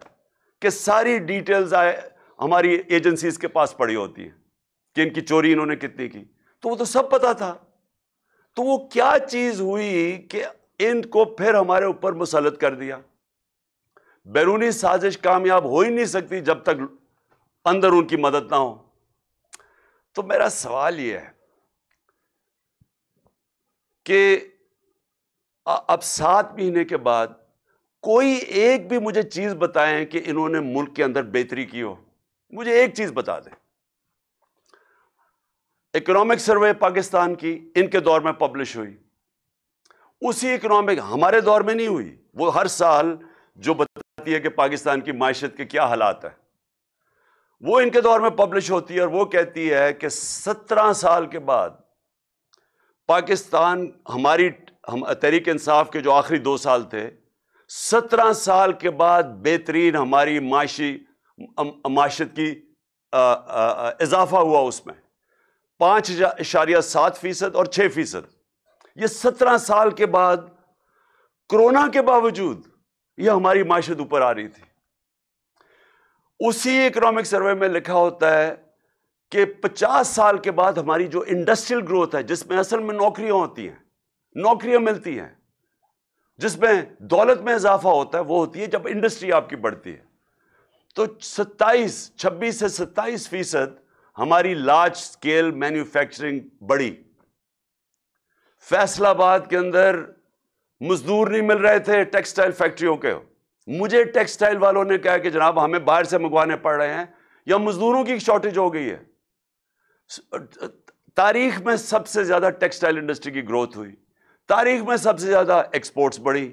कि सारी डिटेल्स आए हमारी एजेंसीज के पास पड़ी होती है कि इनकी चोरी इन्होंने कितनी की तो वो तो सब पता था तो वो क्या चीज़ हुई कि इनको फिर हमारे ऊपर मुसलत कर दिया बैरूनी साजिश कामयाब हो ही नहीं सकती जब तक अंदर उनकी मदद ना हो तो मेरा सवाल यह है कि अब सात महीने के बाद कोई एक भी मुझे चीज़ बताएं कि इन्होंने मुल्क के अंदर बेहतरी की हो मुझे एक चीज़ बता दें इकोनॉमिक सर्वे पाकिस्तान की इनके दौर में पब्लिश हुई उसी इकोनॉमिक हमारे दौर में नहीं हुई वो हर साल जो बताती है कि पाकिस्तान की मैशत के क्या हालात है वो इनके दौर में पब्लिश होती है और वो कहती है कि सत्रह साल के बाद पाकिस्तान हमारी हम तहरीक इंसाफ के जो आखिरी दो साल थे सत्रह साल के बाद बेहतरीन हमारी माशी माशत की इजाफा हुआ उसमें पाँच इशारिया सात फ़ीसद और छः फ़ीसद ये सत्रह साल के बाद कोरोना के बावजूद यह हमारी माशत ऊपर आ रही थी उसी इकोनॉमिक सर्वे में लिखा होता है कि 50 साल के बाद हमारी जो इंडस्ट्रियल ग्रोथ है जिसमें असल में नौकरियां होती हैं नौकरियां मिलती हैं जिसमें दौलत में इजाफा होता है वो होती है जब इंडस्ट्री आपकी बढ़ती है तो 27 26 से 27 फीसद हमारी लार्ज स्केल मैन्युफैक्चरिंग बढ़ी फैसलाबाद के अंदर मजदूर नहीं मिल रहे थे टेक्सटाइल फैक्ट्रियों के मुझे टेक्सटाइल वालों ने कहा कि जनाब हमें बाहर से मंगवाने पड़ रहे हैं या मजदूरों की शॉर्टेज हो गई है तारीख में सबसे ज़्यादा टेक्सटाइल इंडस्ट्री की ग्रोथ हुई तारीख में सबसे ज़्यादा एक्सपोर्ट्स बढ़ी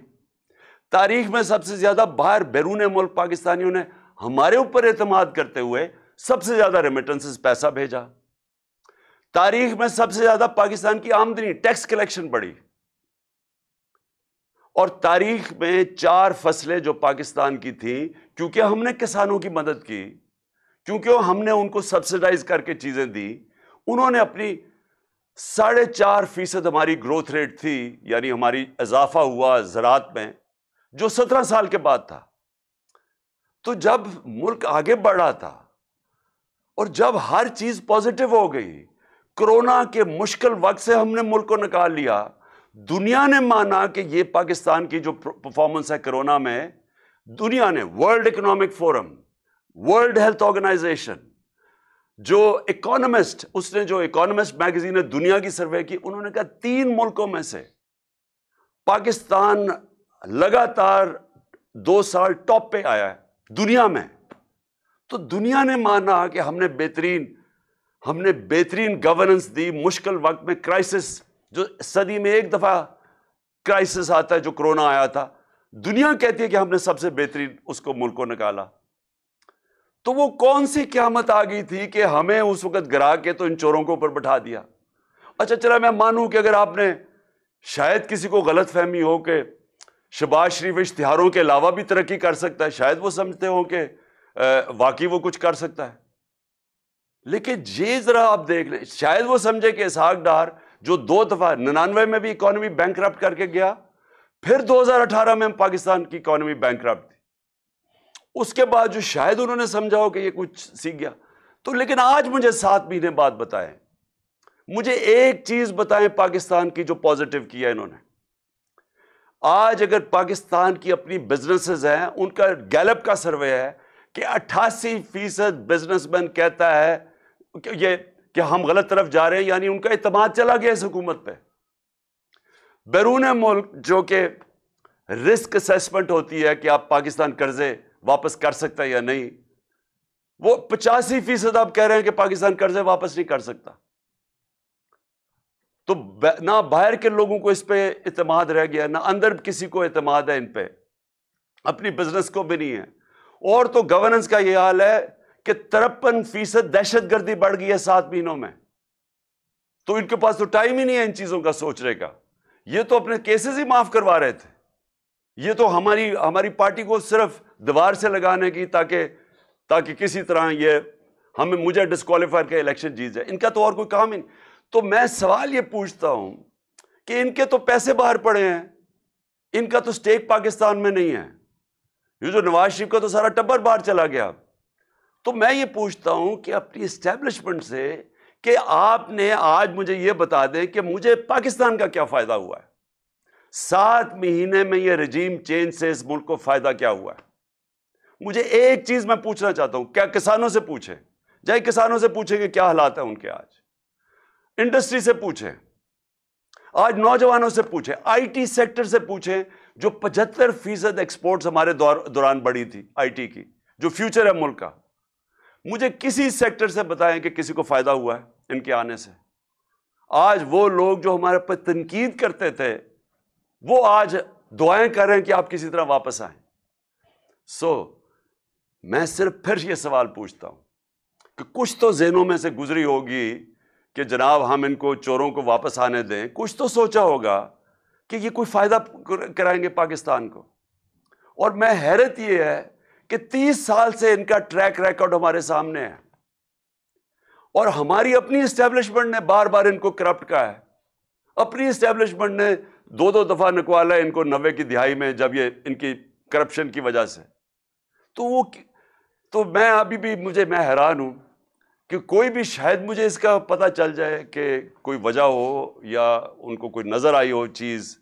तारीख में सबसे ज़्यादा बाहर बैरून मुल्क पाकिस्तानियों ने हमारे ऊपर एतमाद करते हुए सबसे ज़्यादा रेमिटेंसेस पैसा भेजा तारीख में सबसे ज़्यादा पाकिस्तान की आमदनी टैक्स कलेक्शन बढ़ी और तारीख में चार फसलें जो पाकिस्तान की थी क्योंकि हमने किसानों की मदद की क्योंकि हमने उनको सब्सिडाइज करके चीज़ें दी उन्होंने अपनी साढ़े चार फीसद हमारी ग्रोथ रेट थी यानी हमारी इजाफा हुआ ज़रात में जो सत्रह साल के बाद था तो जब मुल्क आगे बढ़ा था और जब हर चीज़ पॉजिटिव हो गई कोरोना के मुश्किल वक्त से हमने मुल्क को निकाल लिया दुनिया ने माना कि ये पाकिस्तान की जो परफॉर्मेंस है कोरोना में दुनिया ने World Economic Forum World Health Organization जो इकोनॉमिस्ट उसने जो इकोनॉमिस्ट मैगजीन ने दुनिया की सर्वे की उन्होंने कहा तीन मुल्कों में से पाकिस्तान लगातार दो साल टॉप पे आया है दुनिया में तो दुनिया ने माना कि हमने बेहतरीन हमने बेहतरीन गवर्नेंस दी मुश्किल वक्त में क्राइसिस जो सदी में एक दफ़ा क्राइसिस आता है जो कोरोना आया था दुनिया कहती है कि हमने सबसे बेहतरीन उसको मुल्क को निकाला तो वो कौन सी क्यामत आ गई थी कि हमें उस वक्त गिरा के तो इन चोरों के ऊपर बैठा दिया अच्छा चला मैं मानू कि अगर आपने शायद किसी को गलत फहमी हो कि शबाज शरीफ इश्तहारों के अलावा भी तरक्की कर सकता है शायद वो समझते हो कि वाकई वो कुछ कर सकता है लेकिन जी ज़रा आप देख लें शायद वो समझे कि इसहाक डार जो दो दफ़ा निन्यानवे में भी इकोनॉमी बैंक करके गया फिर 2018 में पाकिस्तान की इकोनॉमी बैंक थी उसके बाद जो शायद उन्होंने समझा हो कि ये कुछ सीख गया तो लेकिन आज मुझे सात महीने बाद बताएं मुझे एक चीज़ बताएं पाकिस्तान की जो पॉजिटिव किया इन्होंने आज अगर पाकिस्तान की अपनी बिजनेसेस हैं उनका गैलप का सर्वे है कि 88 फीसद बिजनेसमैन कहता है कि ये कि हम गलत तरफ जा रहे हैं यानी उनका इतम चला गया इस हुकूमत पर बैरून मुल्क जो कि रिस्क असेसमेंट होती है कि आप पाकिस्तान कर्जे वापस कर सकते है या नहीं वो पचासी फीसद आप कह रहे हैं कि पाकिस्तान कर्जे वापस नहीं कर सकता तो ना बाहर के लोगों को इस पर इतम रह गया ना अंदर किसी को इतमाद है इन पर अपनी बिजनेस को भी नहीं है और तो गवर्नेंस का यह हाल है कि तिरपन फीसद दहशतगर्दी बढ़ गई है सात महीनों में तो इनके पास तो टाइम ही नहीं है इन चीज़ों का सोचने का ये तो अपने केसेस ही माफ़ करवा रहे थे ये तो हमारी हमारी पार्टी को सिर्फ दीवार से लगाने की ताकि ताकि किसी तरह ये हमें मुझे डिस्कालीफाई करके इलेक्शन जीत जाए इनका तो और कोई काम ही नहीं तो मैं सवाल ये पूछता हूं कि इनके तो पैसे बाहर पड़े हैं इनका तो स्टेक पाकिस्तान में नहीं है ये जो नवाज शरीफ का तो सारा टब्बर बाहर चला गया तो मैं ये पूछता हूँ कि अपनी इस्टेब्लिशमेंट से कि आपने आज मुझे ये बता दें कि मुझे पाकिस्तान का क्या फ़ायदा हुआ है सात महीने में ये रजीम चेंज से इस मुल्क को फ़ायदा क्या हुआ है मुझे एक चीज़ मैं पूछना चाहता हूँ क्या किसानों से पूछें जाए किसानों से पूछें कि क्या हालात हैं उनके आज इंडस्ट्री से पूछें आज नौजवानों से पूछें आईटी सेक्टर से पूछें जो पचहत्तर फीसद एक्सपोर्ट्स हमारे दौरान बढ़ी थी आईटी की जो फ्यूचर है मुल्क का मुझे किसी सेक्टर से बताएं कि किसी को फ़ायदा हुआ है इनके आने से आज वो लोग जो हमारे पर तनकीद करते थे वो आज दुआएं कर रहे हैं कि आप किसी तरह वापस आए सो so, मैं सिर्फ फिर ये सवाल पूछता हूं कि कुछ तो जहनों में से गुजरी होगी कि जनाब हम इनको चोरों को वापस आने दें कुछ तो सोचा होगा कि ये कोई फ़ायदा कराएंगे पाकिस्तान को और मैं हैरत ये है कि 30 साल से इनका ट्रैक रिकॉर्ड हमारे सामने है और हमारी अपनी स्टैब्लिशमेंट ने बार बार इनको करप्ट कहा है अपनी इस्टेब्लिशमेंट ने दो दो दफ़ा निकवाला है इनको नब्बे की दिहाई में जब ये इनकी करप्शन की वजह से तो वो तो मैं अभी भी मुझे मैं हैरान हूं कि कोई भी शायद मुझे इसका पता चल जाए कि कोई वजह हो या उनको कोई नज़र आई हो चीज़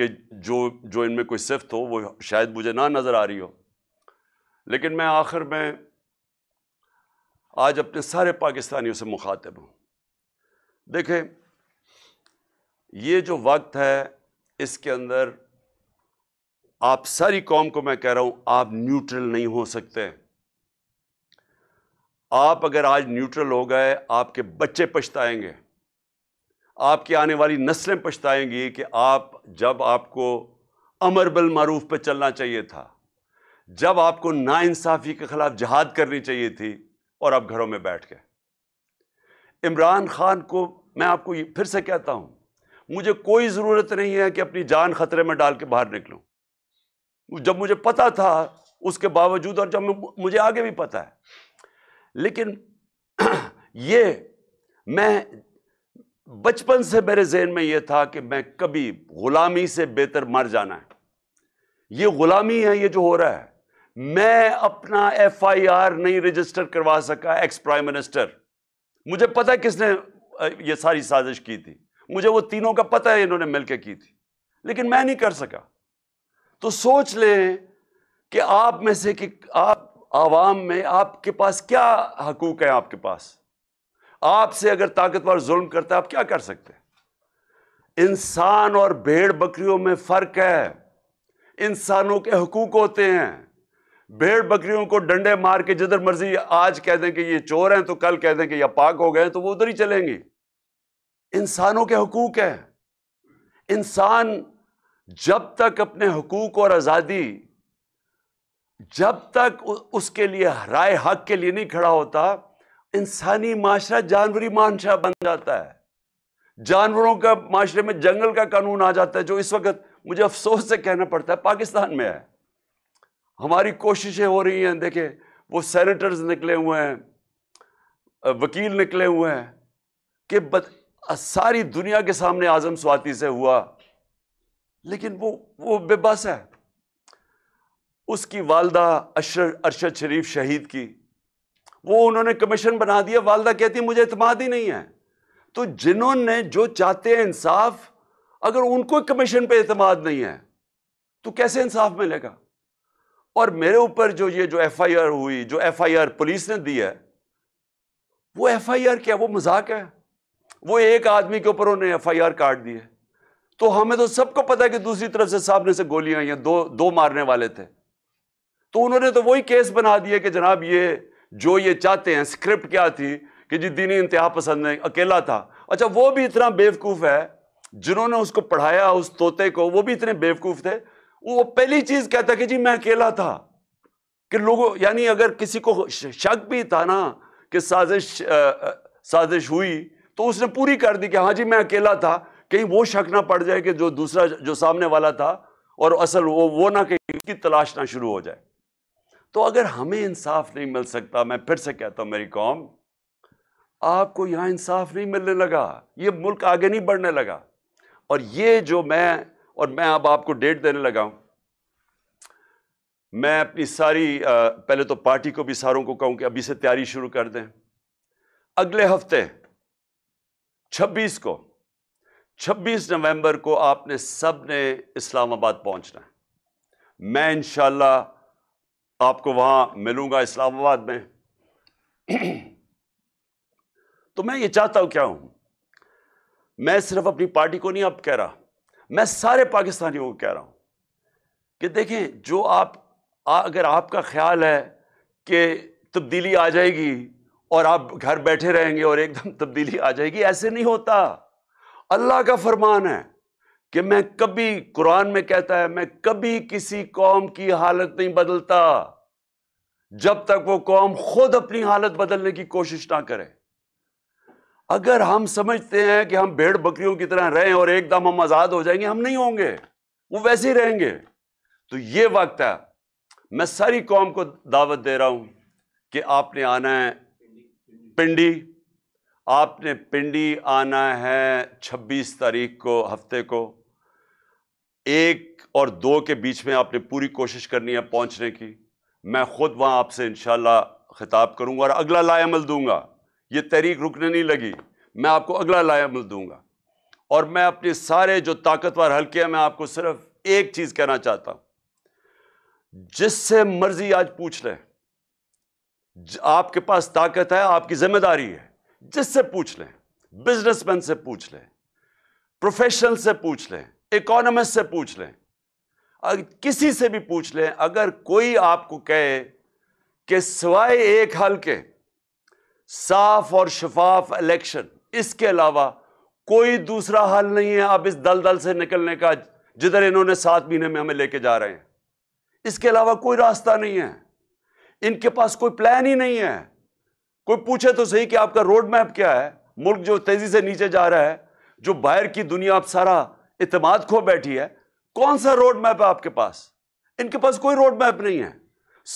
कि जो जो इनमें कोई सिफ्त हो वो शायद मुझे ना नज़र आ रही हो लेकिन मैं आखिर में आज अपने सारे पाकिस्तानियों से मुखातिब हूँ देखें ये जो वक्त है इसके अंदर आप सारी कौम को मैं कह रहा हूँ आप न्यूट्रल नहीं हो सकते आप अगर आज न्यूट्रल हो गए आपके बच्चे पछताएंगे आपकी आने वाली नस्लें पछताएंगी कि आप जब आपको अमरबल मरूफ मारूफ पे चलना चाहिए था जब आपको ना इंसाफी के ख़िलाफ़ जहाद करनी चाहिए थी और आप घरों में बैठ गए इमरान खान को मैं आपको फिर से कहता हूं मुझे कोई ज़रूरत नहीं है कि अपनी जान ख़तरे में डाल के बाहर निकलूँ जब मुझे पता था उसके बावजूद और जब मुझे आगे भी पता है लेकिन ये मैं बचपन से मेरे जहन में यह था कि मैं कभी ग़ुलामी से बेहतर मर जाना है ये ग़ुलामी है ये जो हो रहा है मैं अपना एफआईआर नहीं रजिस्टर करवा सका एक्स प्राइम मिनिस्टर मुझे पता है किसने ये सारी साजिश की थी मुझे वो तीनों का पता है इन्होंने मिलकर की थी लेकिन मैं नहीं कर सका तो सोच लें कि आप में से कि आप आवाम में आपके पास क्या हकूक है आपके पास आपसे अगर ताकतवर जुल्म करता है आप क्या कर सकते हैं इंसान और भेड़ बकरियों में फ़र्क है इंसानों के हकूक होते हैं भेड़ बकरियों को डंडे मार के जिधर मर्जी आज कह दें कि ये चोर हैं तो कल कह दें कि यह पाक हो गए तो वो उधर ही चलेंगे इंसानों के हकूक है इंसान जब तक अपने हकूक और आज़ादी जब तक उसके लिए राय हक के लिए नहीं खड़ा होता इंसानी माशरा जानवरी माशरा बन जाता है जानवरों का माशरे में जंगल का कानून आ जाता है जो इस वक्त मुझे अफसोस से कहना पड़ता है पाकिस्तान में है हमारी कोशिशें हो रही हैं देखें वो सेनेटर्स निकले हुए हैं वकील निकले हुए हैं कि बत, सारी दुनिया के सामने आज़म स्वाति से हुआ लेकिन वो वो बेबस है उसकी वालदा अशर अरशद शरीफ शहीद की वो उन्होंने कमीशन बना दिया वालदा कहती मुझे इतमाद ही नहीं है तो जिन्होंने जो चाहते हैं इंसाफ अगर उनको कमीशन पे इतमाद नहीं है तो कैसे इंसाफ मिलेगा और मेरे ऊपर जो ये जो आर हुई जो एफआईआर पुलिस ने दी है वो एफ आई आर क्या वो मजाक है वो एक आदमी के ऊपर उन्हें एफआईआर काट दी है तो हमें तो सबको पता है कि दूसरी तरफ से सामने से गोलियां या दो दो मारने वाले थे तो उन्होंने तो वही केस बना दिया कि जनाब ये जो ये चाहते हैं स्क्रिप्ट क्या थी कि जी दीनी इंतहा पसंद में अकेला था अच्छा वो भी इतना बेवकूफ़ है जिन्होंने उसको पढ़ाया उस तोते को वो भी इतने बेवकूफ़ थे वो पहली चीज कहता कि जी मैं अकेला था कि लोगों यानी अगर किसी को शक भी था ना कि साजिश साजिश हुई तो उसने पूरी कर दी कि हाँ जी मैं अकेला था कहीं वो शक ना पड़ जाए कि जो दूसरा जो सामने वाला था और असल वो वो ना कहीं उसकी तलाश ना शुरू हो जाए तो अगर हमें इंसाफ नहीं मिल सकता मैं फिर से कहता हूं मेरी कौम आपको यहां इंसाफ नहीं मिलने लगा ये मुल्क आगे नहीं बढ़ने लगा और ये जो मैं और मैं अब आपको डेट देने लगा हूँ मैं अपनी सारी पहले तो पार्टी को भी सारों को कहूं कि अभी से तैयारी शुरू कर दें अगले हफ्ते 26 को 26 नवंबर को आपने सब ने इस्लामाबाद पहुंचना है मैं इंशाला आपको वहां मिलूंगा इस्लामाबाद में तो मैं ये चाहता हूं क्या हूं मैं सिर्फ अपनी पार्टी को नहीं अब कह रहा मैं सारे पाकिस्तानियों को कह रहा हूं कि देखें जो आप आ, अगर आपका ख्याल है कि तब्दीली आ जाएगी और आप घर बैठे रहेंगे और एकदम तब्दीली आ जाएगी ऐसे नहीं होता अल्लाह का फरमान है कि मैं कभी कुरान में कहता है मैं कभी किसी कौम की हालत नहीं बदलता जब तक वो कौम खुद अपनी हालत बदलने की कोशिश ना करे अगर हम समझते हैं कि हम भेड़ बकरियों की तरह रहें और एकदम हम आज़ाद हो जाएंगे हम नहीं होंगे वो वैसे ही रहेंगे तो ये वक्त है मैं सारी कौम को दावत दे रहा हूँ कि आपने आना है पिंडी आपने पिंडी आना है 26 तारीख को हफ्ते को एक और दो के बीच में आपने पूरी कोशिश करनी है पहुंचने की मैं ख़ुद वहां आपसे इन खिताब करूंगा और अगला अमल दूंगा ये तहरीक रुकने नहीं लगी मैं आपको अगला लाया लायामल दूंगा और मैं अपने सारे जो ताकतवर हल्के हैं मैं आपको सिर्फ एक चीज़ कहना चाहता हूं जिससे मर्जी आज पूछ लें आपके पास ताकत है आपकी जिम्मेदारी है जिससे पूछ लें बिजनेसमैन से पूछ लें प्रोफेशनल से पूछ लें इकोनॉमिस्ट से पूछ लें किसी से भी पूछ लें अगर कोई आपको कहे कि सिवाय एक हल्के साफ और शफाफ इलेक्शन इसके अलावा कोई दूसरा हल नहीं है आप इस दल दल से निकलने का जिधर इन्होंने सात महीने में हमें लेके जा रहे हैं इसके अलावा कोई रास्ता नहीं है इनके पास कोई प्लान ही नहीं है कोई पूछे तो सही कि आपका रोड मैप क्या है मुल्क जो तेजी से नीचे जा रहा है जो बाहर की दुनिया आप सारा इतमाद खो बैठी है कौन सा रोड मैप है आपके पास इनके पास कोई रोड मैप नहीं है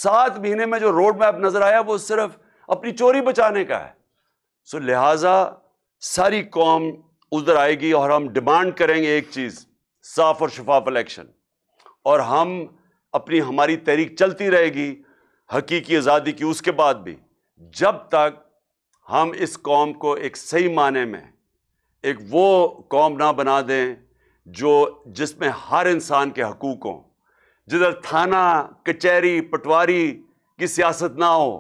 सात महीने में जो रोड मैप नजर आया वो सिर्फ अपनी चोरी बचाने का है सो लिहाजा सारी कौम उधर आएगी और हम डिमांड करेंगे एक चीज़ साफ और शफाफ इलेक्शन और हम अपनी हमारी तहरीक चलती रहेगी हकीकी आज़ादी की उसके बाद भी जब तक हम इस कौम को एक सही माने में एक वो कौम ना बना दें जो जिसमें हर इंसान के हकूक़ हों जिधर थाना कचहरी पटवारी की सियासत ना हो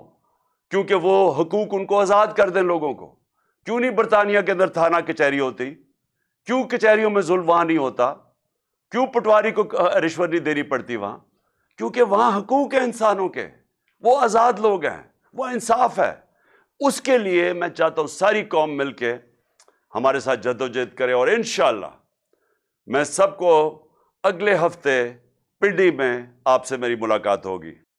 क्योंकि वो हकूक उनको आज़ाद कर दें लोगों को क्यों नहीं बरतानिया के अंदर थाना कचहरी होती क्यों कचहरीों में जुल्म वहाँ नहीं होता क्यों पटवारी को रिश्वत नहीं देनी पड़ती वहाँ क्योंकि वहाँ हकूक है इंसानों के वो आज़ाद लोग हैं वो इंसाफ है उसके लिए मैं चाहता हूँ सारी कौम मिल के हमारे साथ जदोजहद करे और इन मैं सबको अगले हफ्ते पिंडी में आपसे मेरी मुलाकात होगी